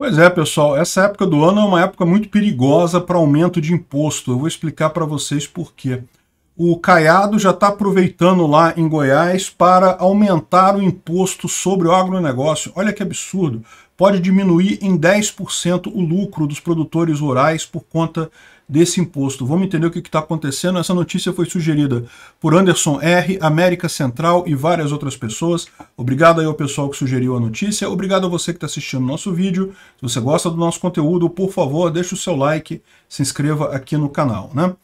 Pois é, pessoal, essa época do ano é uma época muito perigosa para aumento de imposto. Eu vou explicar para vocês por quê. O Caiado já está aproveitando lá em Goiás para aumentar o imposto sobre o agronegócio. Olha que absurdo. Pode diminuir em 10% o lucro dos produtores rurais por conta desse imposto. Vamos entender o que está acontecendo. Essa notícia foi sugerida por Anderson R., América Central e várias outras pessoas. Obrigado aí ao pessoal que sugeriu a notícia. Obrigado a você que está assistindo o nosso vídeo. Se você gosta do nosso conteúdo, por favor, deixe o seu like, se inscreva aqui no canal. Né?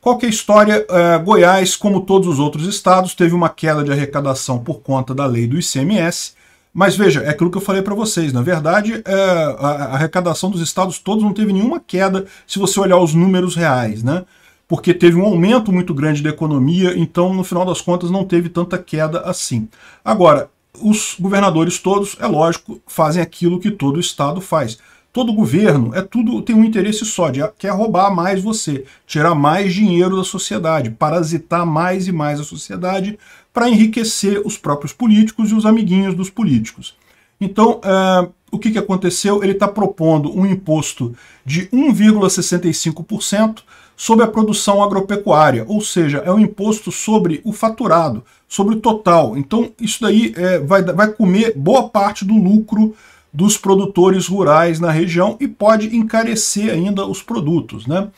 Qual que é a história? É, Goiás, como todos os outros estados, teve uma queda de arrecadação por conta da lei do ICMS, mas veja, é aquilo que eu falei para vocês. Na verdade, é, a, a arrecadação dos estados todos não teve nenhuma queda se você olhar os números reais, né? Porque teve um aumento muito grande da economia, então no final das contas não teve tanta queda assim. Agora, os governadores todos, é lógico, fazem aquilo que todo estado faz Todo governo é tudo tem um interesse só, de, ah, quer roubar mais você, tirar mais dinheiro da sociedade, parasitar mais e mais a sociedade para enriquecer os próprios políticos e os amiguinhos dos políticos. Então, eh, o que, que aconteceu? Ele está propondo um imposto de 1,65% sobre a produção agropecuária, ou seja, é um imposto sobre o faturado, sobre o total. Então, isso daí é, vai, vai comer boa parte do lucro dos produtores rurais na região e pode encarecer ainda os produtos. Né?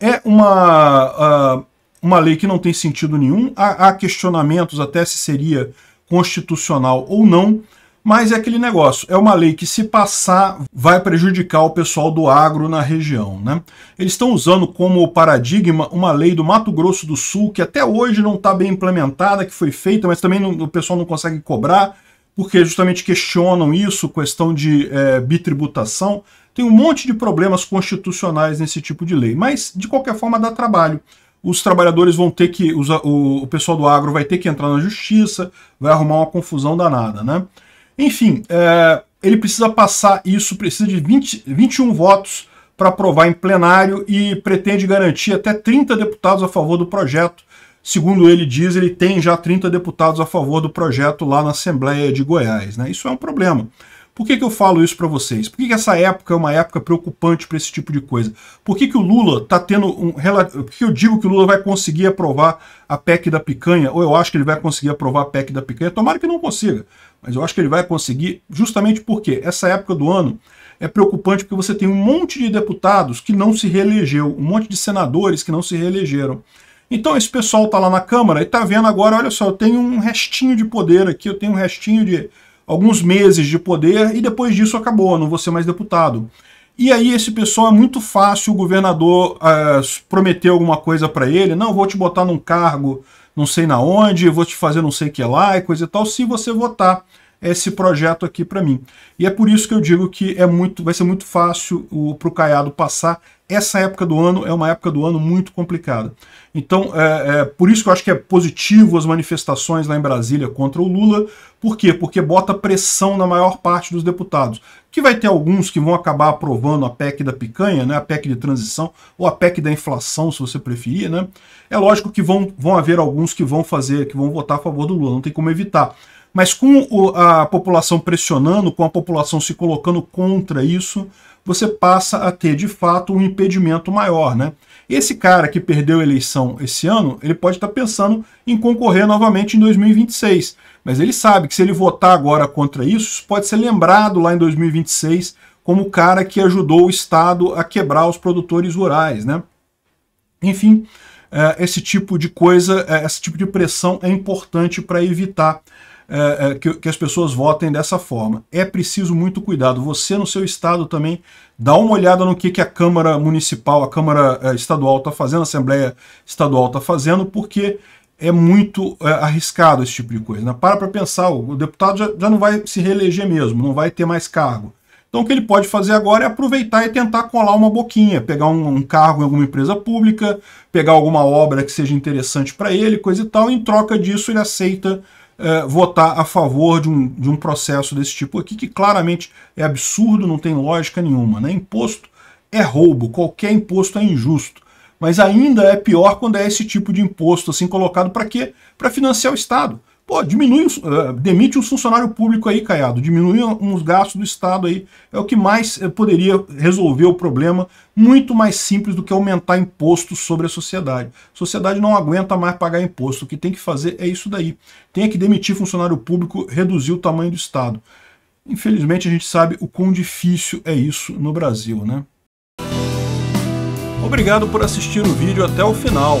É uma, uh, uma lei que não tem sentido nenhum, há, há questionamentos até se seria constitucional ou não, mas é aquele negócio, é uma lei que se passar vai prejudicar o pessoal do agro na região. Né? Eles estão usando como paradigma uma lei do Mato Grosso do Sul que até hoje não está bem implementada, que foi feita, mas também não, o pessoal não consegue cobrar, porque justamente questionam isso, questão de é, bitributação. Tem um monte de problemas constitucionais nesse tipo de lei, mas de qualquer forma dá trabalho. Os trabalhadores vão ter que, os, o, o pessoal do agro vai ter que entrar na justiça, vai arrumar uma confusão danada, né? Enfim, é, ele precisa passar isso, precisa de 20, 21 votos para aprovar em plenário e pretende garantir até 30 deputados a favor do projeto, Segundo ele diz, ele tem já 30 deputados a favor do projeto lá na Assembleia de Goiás. Né? Isso é um problema. Por que, que eu falo isso para vocês? Por que, que, essa época é uma época preocupante para esse tipo de coisa? Por que, que o Lula está tendo um. Por que eu digo que o Lula vai conseguir aprovar a PEC da picanha? Ou eu acho que ele vai conseguir aprovar a PEC da picanha? Tomara que não consiga, mas eu acho que ele vai conseguir, justamente porque essa época do ano é preocupante porque você tem um monte de deputados que não se reelegeu, um monte de senadores que não se reelegeram. Então esse pessoal está lá na Câmara e está vendo agora, olha só, eu tenho um restinho de poder aqui, eu tenho um restinho de alguns meses de poder e depois disso acabou, não vou ser mais deputado. E aí esse pessoal é muito fácil o governador uh, prometer alguma coisa para ele, não, vou te botar num cargo não sei na onde, vou te fazer não sei que lá e coisa e tal, se você votar esse projeto aqui para mim. E é por isso que eu digo que é muito, vai ser muito fácil para o Caiado passar. Essa época do ano é uma época do ano muito complicada. Então, é, é, por isso que eu acho que é positivo as manifestações lá em Brasília contra o Lula. Por quê? Porque bota pressão na maior parte dos deputados. Que vai ter alguns que vão acabar aprovando a PEC da picanha, né, a PEC de transição, ou a PEC da inflação, se você preferir. Né? É lógico que vão, vão haver alguns que vão fazer, que vão votar a favor do Lula, não tem como evitar mas com a população pressionando, com a população se colocando contra isso, você passa a ter de fato um impedimento maior, né? Esse cara que perdeu a eleição esse ano, ele pode estar tá pensando em concorrer novamente em 2026, mas ele sabe que se ele votar agora contra isso, isso pode ser lembrado lá em 2026 como o cara que ajudou o Estado a quebrar os produtores rurais, né? Enfim, eh, esse tipo de coisa, eh, esse tipo de pressão é importante para evitar é, é, que, que as pessoas votem dessa forma. É preciso muito cuidado. Você, no seu estado também, dá uma olhada no que, que a Câmara Municipal, a Câmara é, Estadual está fazendo, a Assembleia Estadual está fazendo, porque é muito é, arriscado esse tipo de coisa. Né? Para para pensar, o deputado já, já não vai se reeleger mesmo, não vai ter mais cargo. Então o que ele pode fazer agora é aproveitar e tentar colar uma boquinha, pegar um, um cargo em alguma empresa pública, pegar alguma obra que seja interessante para ele, coisa e tal, e em troca disso ele aceita é, votar a favor de um, de um processo desse tipo aqui, que claramente é absurdo, não tem lógica nenhuma. Né? Imposto é roubo, qualquer imposto é injusto. Mas ainda é pior quando é esse tipo de imposto assim colocado para quê? Para financiar o Estado. Pô, diminui, eh, demite um funcionário público aí, Caiado, diminui uns gastos do Estado aí. É o que mais eh, poderia resolver o problema, muito mais simples do que aumentar impostos sobre a sociedade. A sociedade não aguenta mais pagar imposto, o que tem que fazer é isso daí. Tem que demitir funcionário público, reduzir o tamanho do Estado. Infelizmente a gente sabe o quão difícil é isso no Brasil, né? Obrigado por assistir o vídeo até o final.